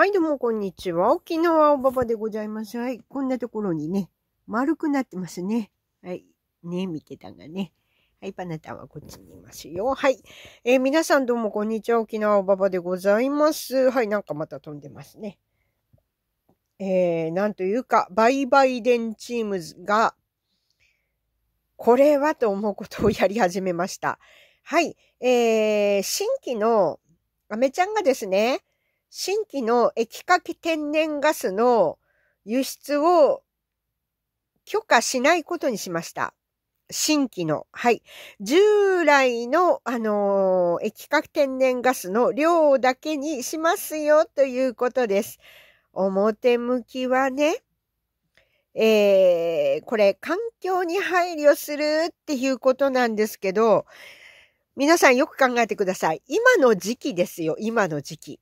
はい、どうも、こんにちは。沖縄おばばでございます。はい、こんなところにね、丸くなってますね。はい、ね、見てたがね。はい、パナタはこっちにいますよ。はい。えー、皆さんどうも、こんにちは。沖縄おばばでございます。はい、なんかまた飛んでますね。えー、なんというか、バイバイデンチームズが、これはと思うことをやり始めました。はい。えー、新規のアメちゃんがですね、新規の液化天然ガスの輸出を許可しないことにしました。新規の、はい。従来の、あのー、液化天然ガスの量だけにしますよということです。表向きはね、えー、これ、環境に配慮するっていうことなんですけど、皆さんよく考えてください。今の時期ですよ、今の時期。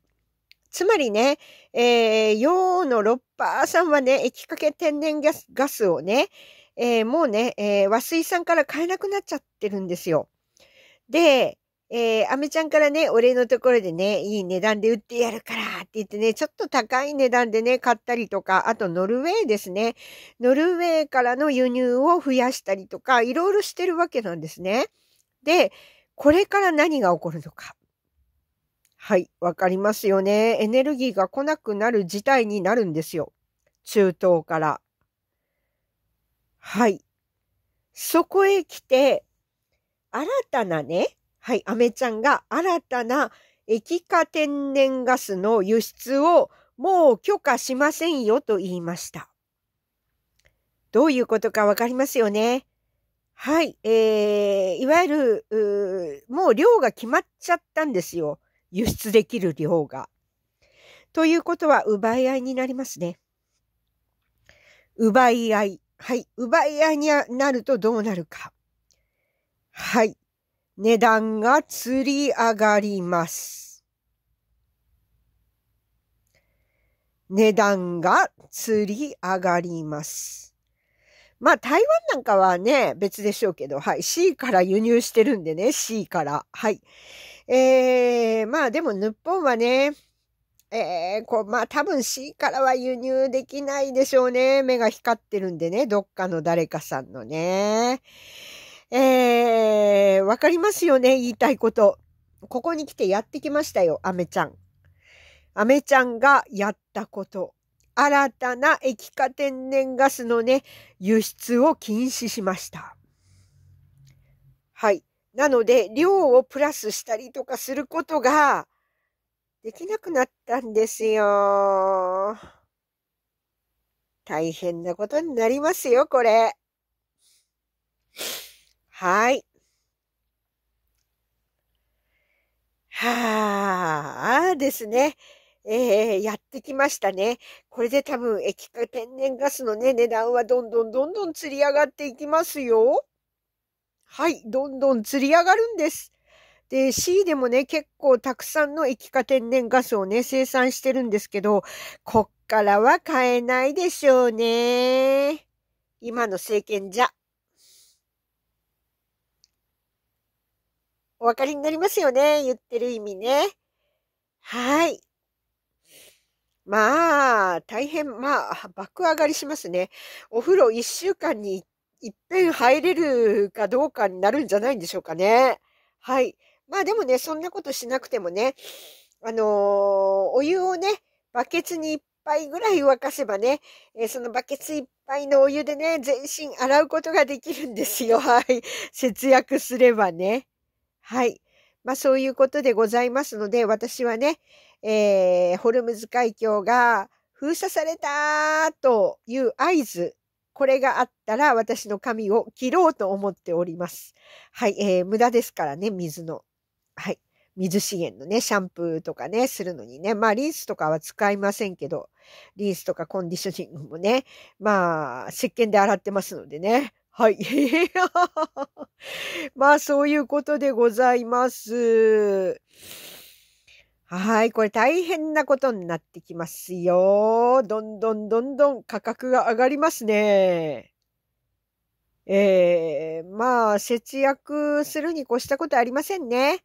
つまりね、えー、陽のロッパーさんはね、液かけ天然ガスガスをね、えー、もうね、えー、和水さんから買えなくなっちゃってるんですよ。で、えー、アメちゃんからね、お礼のところでね、いい値段で売ってやるからって言ってね、ちょっと高い値段でね、買ったりとか、あとノルウェーですね。ノルウェーからの輸入を増やしたりとか、いろいろしてるわけなんですね。で、これから何が起こるのか。はい、わかりますよね。エネルギーが来なくなる事態になるんですよ。中東から。はい。そこへ来て、新たなね、はい、アメちゃんが新たな液化天然ガスの輸出をもう許可しませんよと言いました。どういうことかわかりますよね。はい、えー、いわゆる、もう量が決まっちゃったんですよ。輸出できる量が。ということは奪い合いになりますね。奪い合い。はい。奪い合いになるとどうなるか。はい。値段が釣り上がります。値段が釣り上がります。まあ、台湾なんかはね、別でしょうけど、はい。C から輸入してるんでね、C から。はい。えー、まあでも日本はね、えー、こう、まあ多分 C からは輸入できないでしょうね。目が光ってるんでね、どっかの誰かさんのね。えー、わかりますよね、言いたいこと。ここに来てやってきましたよ、アメちゃん。アメちゃんがやったこと。新たな液化天然ガスのね、輸出を禁止しました。はい。なので、量をプラスしたりとかすることができなくなったんですよ。大変なことになりますよ、これ。はい。はあ、ですね。えー、やってきましたね。これで多分液化天然ガスのね、値段はどんどんどんどん釣り上がっていきますよ。はい、どんどん釣り上がるんです。で、C でもね、結構たくさんの液化天然ガスをね、生産してるんですけど、こっからは買えないでしょうね。今の政権じゃ。お分かりになりますよね。言ってる意味ね。はい。まあ、大変、まあ、爆上がりしますね。お風呂一週間に一一遍入れるかどうかになるんじゃないんでしょうかね。はい。まあでもね、そんなことしなくてもね、あのー、お湯をね、バケツにい杯ぐらい沸かせばね、えー、そのバケツいっぱいのお湯でね、全身洗うことができるんですよ。はい。節約すればね。はい。まあそういうことでございますので、私はね、えー、ホルムズ海峡が封鎖されたという合図これがあったら私の髪を切ろうと思っております。はい、えー、無駄ですからね、水の。はい。水資源のね、シャンプーとかね、するのにね。まあ、リンスとかは使いませんけど、リンスとかコンディショニングもね、まあ、石鹸で洗ってますのでね。はい。まあ、そういうことでございます。はい、これ大変なことになってきますよ。どんどんどんどん価格が上がりますね。えー、まあ、節約するに越したことありませんね。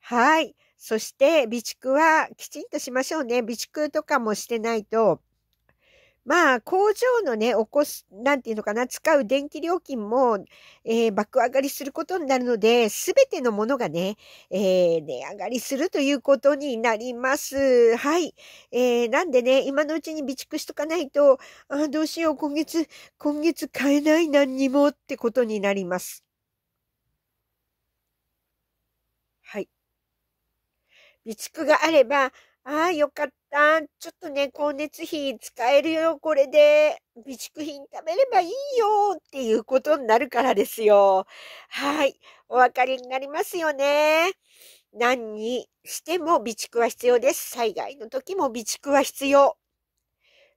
はい。そして、備蓄はきちんとしましょうね。備蓄とかもしてないと、まあ、工場のね、起こす、なんていうのかな、使う電気料金も、えー、爆上がりすることになるので、すべてのものがね、えー、値上がりするということになります。はい。えー、なんでね、今のうちに備蓄しとかないと、あどうしよう、今月、今月買えない何にもってことになります。はい。備蓄があれば、ああ、よかった。ちょっとね、光熱費使えるよ、これで、備蓄品貯めればいいよ、っていうことになるからですよ。はい。お分かりになりますよね。何にしても備蓄は必要です。災害の時も備蓄は必要。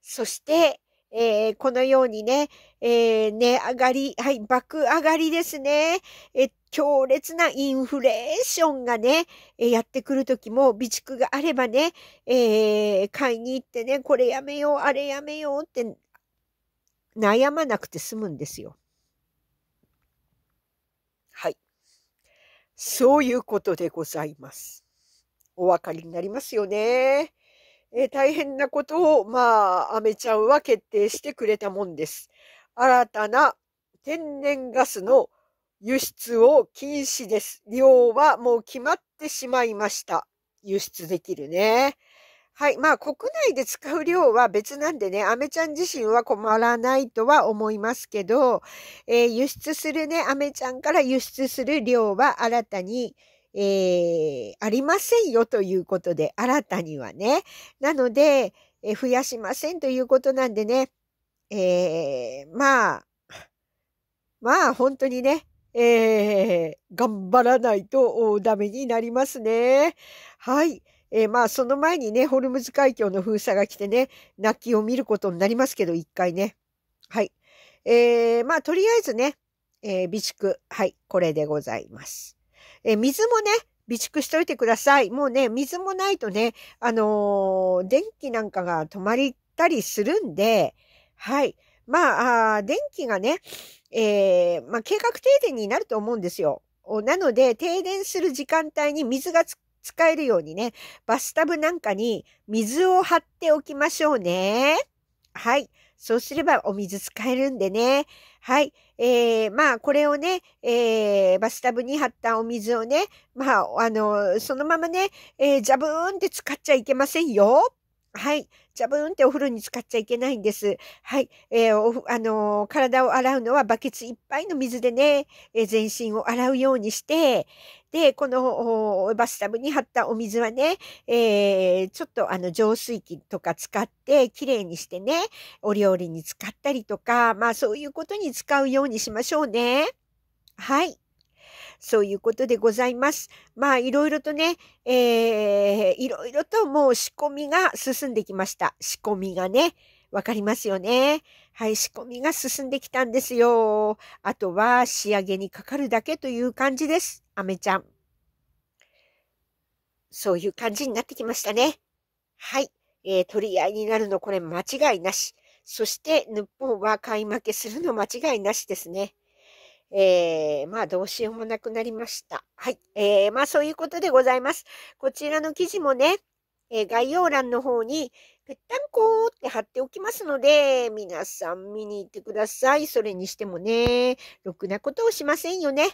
そして、えー、このようにね、えー、値上がり、はい、爆上がりですね。えっ強烈なインフレーションがね、やってくる時も備蓄があればね、えー、買いに行ってね、これやめよう、あれやめようって悩まなくて済むんですよ。はい。そういうことでございます。お分かりになりますよね。えー、大変なことを、まあ、アメちゃんは決定してくれたもんです。新たな天然ガスの輸出を禁止です。量はもう決まってしまいました。輸出できるね。はい。まあ、国内で使う量は別なんでね、アメちゃん自身は困らないとは思いますけど、えー、輸出するね、アメちゃんから輸出する量は新たに、えー、ありませんよということで、新たにはね。なので、えー、増やしませんということなんでね、えまあ、まあ、本当にね、えー、頑張らないとダメになりますね。はい。えー、まあ、その前にね、ホルムズ海峡の封鎖が来てね、泣きを見ることになりますけど、一回ね。はい。えー、まあ、とりあえずね、えー、備蓄。はい、これでございます。えー、水もね、備蓄しといてください。もうね、水もないとね、あのー、電気なんかが止まりたりするんで、はい。まあ、電気がね、えー、まあ、計画停電になると思うんですよ。なので、停電する時間帯に水が使えるようにね、バスタブなんかに水を張っておきましょうね。はい。そうすればお水使えるんでね。はい。えー、まあ、これをね、えー、バスタブに張ったお水をね、まあ、あの、そのままね、えー、ジャブーンって使っちゃいけませんよ。はい。ジャブーンってお風呂に使っちゃいけないんです。はい。えー、あのー、体を洗うのはバケツいっぱいの水でね、えー、全身を洗うようにして、で、このバスタブに貼ったお水はね、えー、ちょっとあの浄水器とか使ってきれいにしてね、お料理に使ったりとか、まあそういうことに使うようにしましょうね。はい。そういうことでございます。まあ、いろいろとね、えー、いろいろともう仕込みが進んできました。仕込みがね。わかりますよね。はい、仕込みが進んできたんですよ。あとは仕上げにかかるだけという感じです。あめちゃん。そういう感じになってきましたね。はい。えー、取り合いになるのこれ間違いなし。そして、日本は買い負けするの間違いなしですね。えー、まあどうしようもなくなりました。はい。えー、まあそういうことでございます。こちらの記事もね、えー、概要欄の方に、ぺったんこって貼っておきますので、皆さん見に行ってください。それにしてもね、ろくなことをしませんよね。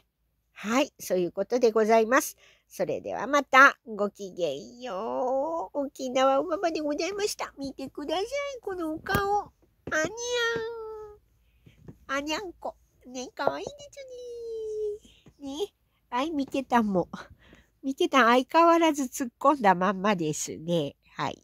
はい。そういうことでございます。それではまた、ごきげんよう。沖縄おままでございました。見てください。このお顔。あにゃん。あにゃんこ。ね、かわいいね、ちょにー。ね。はい、見てたも。見てた相変わらず突っ込んだまんまですね。はい。